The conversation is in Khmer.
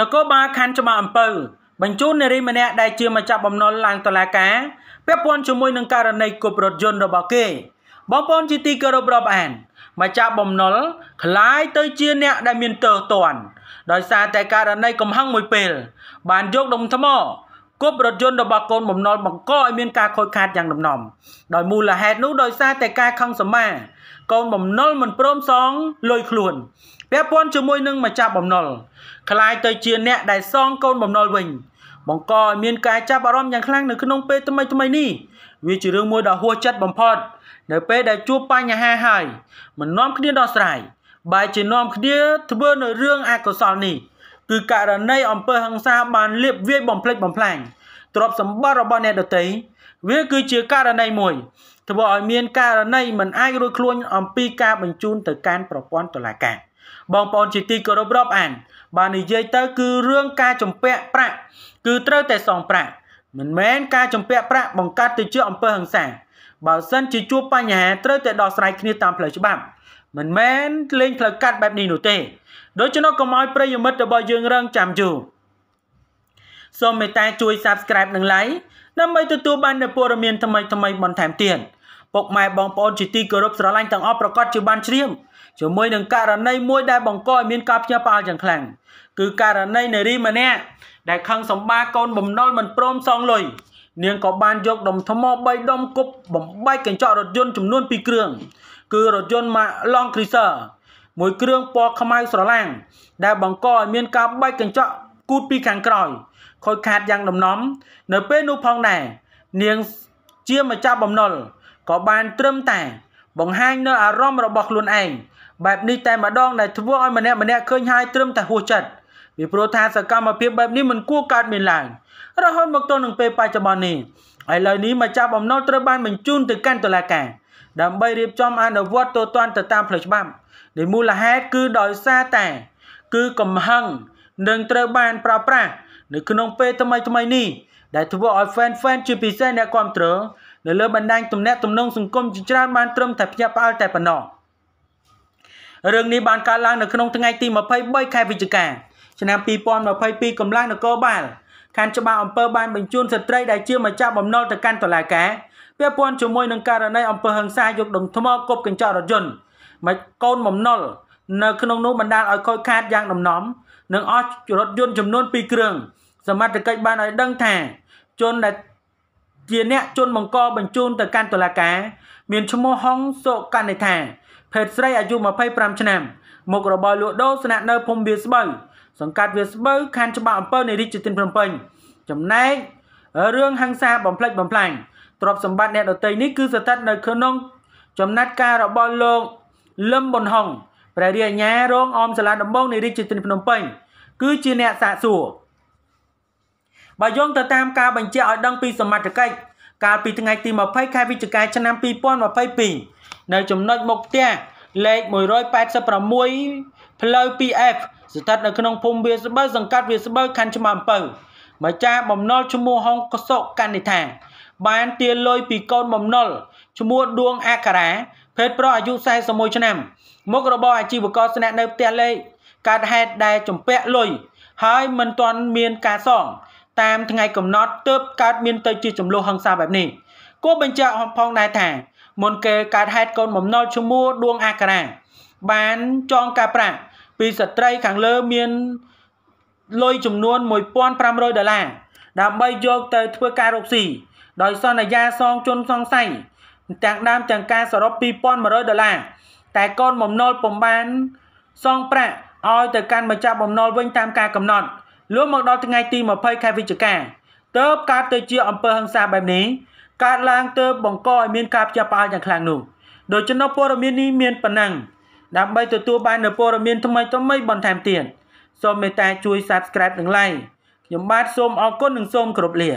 នគរបាលខណ្ឌច្បារអំពៅបញ្ជូននារីម្នាក់ដែលជាម្ចាស់បំណុលឡើងតុលាការពាក់ព័ន្ធជាមួយនឹងករណីគប់រថយន្តរបស់គេបងប្អូនជាទីគោរពរាប់អានម្ចាស់បំណុលคล้ายទៅជាអ្នកដែល មានទើសតន់ដោយសារតែករណីកំហឹងមួយពេល បានយកដុំថ្មគប់រថយន្តរបស់កូនបំណុលបង្កឲ្យមានការខូចខាតយ៉ាងដំណំ ដោយមូលហេតុនោះដោយសារតែការខឹងសម្មា កូនបំណុលមិនព្រមសងលុយខ្លួនពាក់ព័ន្ធជាមួយនឹងម្ចាស់បំណុលคล้ายទៅជាអ្នកដែលសងកូនបំណុលវិញ បង្កឲ្យមានការចាប់អារម្មណ៍យ៉ាងខ្លាំងនៅក្នុងពេលថ្មីថ្មីនេះវាជារឿងមួយដ៏ហួសចិត្តបំផុតនៅពេលដែលជួបបញ្ហាហើយមិននាំគ្នាដោះស្រាយបែរជានាំគ្នាធ្វើនៅរឿងអកុសលនេះគឺករណីអំពើហិង្សាបានលៀបវាយបំផ្លិចបំផ្លាញទ្រព្យសម្បត្តិរបស់អ្នកដទៃវា គឺជាករណីមួយធ្វើឲ្យមានករណីមិនអាចរួចខ្លួនអំពីការបញ្ជូនទៅកាន់ប្រព័ន្ធតុលាការ បងប្អូនជាទីគោរពរាប់អានបាននិយាយទៅគឺរឿងការជំពាក់ប្រាក់គឺត្រូវតែសងប្រាក់មិនមែនការជំពាក់ប្រាក់បង្កើតទៅជាអំពើហិង្សាបើសិនជាជួបបញ្ហាត្រូវតែដោះស្រាយគ្នាតាមផ្លូវច្បាប់មិនមែនលេងផ្លូវកាត់បែបនេះនោះទេ ដូច្នោះកុំឲ្យប្រិយមិត្តរបស់យើងរងចាំយូរសូមមេត្តាជួយ Subscribe និង Like ដើម្បីទទួលបាននូវព័ត៌មានថ្មីៗបន្ថែមទៀតពុកម៉ែបងប្អូនជាទីគោរពស្រឡាញ់ទាំងអស់ប្រកាសជាបានជ្រាបជាមួយនឹងករណីមួយដែលបង្កឲ្យមានការផ្ញើផ្អើលយ៉ាងខ្លាំងគឺករណីនារីម្នាក់ដែលខឹងសម្បាកូនបំណុលមិនព្រមសងលុយនាងក៏បានយកដុំថ្ម3ដុំគប់បំបែកកញ្ចក់រថយន្តចំនួន2គ្រឿងគឺរថយន្តម៉ាក Land Cruiser មួយគ្រឿងពណ៌ខ្មៅស្រឡាំងដែលបង្កឲ្យមានការបែកកញ្ចក់គូតពីខាងក្រោយខូចខាតយ៉ាងដំណំ នៅពេលនោះផងដែរនាងជាម្ចាស់បំណុលក៏បានត្រឹមតែបង្ហាញនៅអារម្មណ៍របស់ខ្លួនឯងបែបនេះតែម្ដងដែលធ្វើឲ្យម្នាក់ម្នាក់ឃើញហើយត្រឹមតែហួសចិត្តពីព្រោះថាសកម្មភាពបែបនេះមិនគួរកើតមានឡើងរហូតមកទល់នឹងពេលបច្ចុប្បន្ននេះឥឡូវនេះម្ចាស់បំណុលត្រូវបានបញ្ជូនទៅកាន់តុលាការដើម្បីរៀបចំអនុវត្តទៅតាមទៅតាមផ្លូវច្បាប់ដែលមូលហេតុគឺដោយសារតែគឺកំហឹងនឹងត្រូវបាន ប្រើប្រាស់នៅ ក្នុងពេលថ្មីថ្មីនេះដែល ធ្វើឲ្យ fan fan ជាពិសេសអ្នកគ្រប់គ្រងនៅលើបណ្ដាញទំនាក់ទំនងសង្គមជាច្រើនបានត្រឹមតែភ្ញាក់ផ្អើលតែប៉ុណ្ណោះរឿងនេះបានកើតឡើងនៅក្នុងថ្ងៃទី23ខែវិច្ឆិកាឆ្នាំ2022កម្លាំងនគរបាលខណ្ឌច្បារអំពើបានបញ្ជូនស្ត្រីដែលជាម្ចាស់បំណុលទៅកាន់តុលាការពាក់ព័ន្ធជាមួយនឹងករណីអំពើហិង្សាយកដុំថ្មគប់កញ្ចក់រថយន្តមិនកូនបំណុលនៅ ក្នុងនោះបណ្ដាលឲ្យខូចខាតយ៉ាង ដំណំ និងអស់រថយន្តចំនួន2គ្រឿងសមត្ថកិច្ចបានឲ្យដឹងថា ជនដែលជាអ្នកជន បង្កបញ្ជូនទៅកាន់តុលាការ មានឈ្មោះហុងសុកនិថាភេទស្រីអាយុ25ឆ្នាំមុខរបរលក់ដូរស្នាក់នៅភូមិវាស្បូវសង្កាត់វាស្បូវខណ្ឌច្បារអំពើនៃរាជធានីភ្នំពេញចំណែករឿងហិង្សាបំផ្លិចបំផ្លាញទ្រព្យសម្បត្តិអ្នកដតីនេះគឺស្ថិតនៅក្នុង ចំណាត់ការរបស់លោកលឹមប៊ុនហុងព្រះរាជអាជ្ញារងអមសាលាដំបងនៃរាជធានីភ្នំពេញគឺជាអ្នកសាកសួរបើយោងទៅតាមការបញ្ជាក់ឲ្យដឹងពីសមត្ថកិច្ចកាលពីថ្ងៃទី20ខែវិច្ឆិកាឆ្នាំ2022នៅចំណុចមុខផ្ទះលេខ186ផ្លូវ 2F ស្ថិតនៅក្នុងភូមិវាស្បូវសង្កាត់វាស្បូវខណ្ឌច្បារអំពៅម្ចាស់បំណុលឈ្មោះហុងកសុកកនិថាបានទារលុយពីកូនបំណុលឈ្មោះដួងអាការ៉ាភេទប្រុសអាយុ41ឆ្នាំមុខរបរអាជីវករស្នាក់នៅផ្ទះលេខកើតហេតុដែលជំពាក់លុយហើយមិនទាន់មាន ការសង តាមថ្ងៃកំណត់ទើបកើតមានទៅជា ចំនួនហ ংস ាបែបនេះគួរបញ្ជាក់ផងដែរថាមុនគេកើតហេតុកូនបំណុលឈ្មោះដួងអាការ៉ាបានចងការប្រាក់ពីស្ត្រីខាងលើមានលុយចំនួន1500ដុល្លារដើម្បីយកទៅធ្វើការរកស៊ីដោយសន្យាសងជនសង្ស័យទាំងដើមទាំងការសរុប2100ដុល្លារតែកូនបំណុលពំបានសងប្រាក់ឲ្យទៅកាន់ម្ចាស់បំណុលវិញ តាមការកំណត់លុះមកដល់ថ្ងៃទី20ខែវិច្ឆិកាទើបកើតទៅជាអំពើហិង្សាបែបនេះកើតឡើងទើបបង្កឲ្យមានការផ្ទះផ្អើលយ៉ាងខ្លាំងនោះដូច្នោះព័ត៌មាននេះមានប៉ុណ្ណឹងដើម្បីទទួលបាននូវព័ត៌មានថ្មីៗបន្ថែមទៀតសូមមេត្តាជួយ Subscribe និង Like ខ្ញុំបាទសូមអរគុណនិងសូមគោរពលា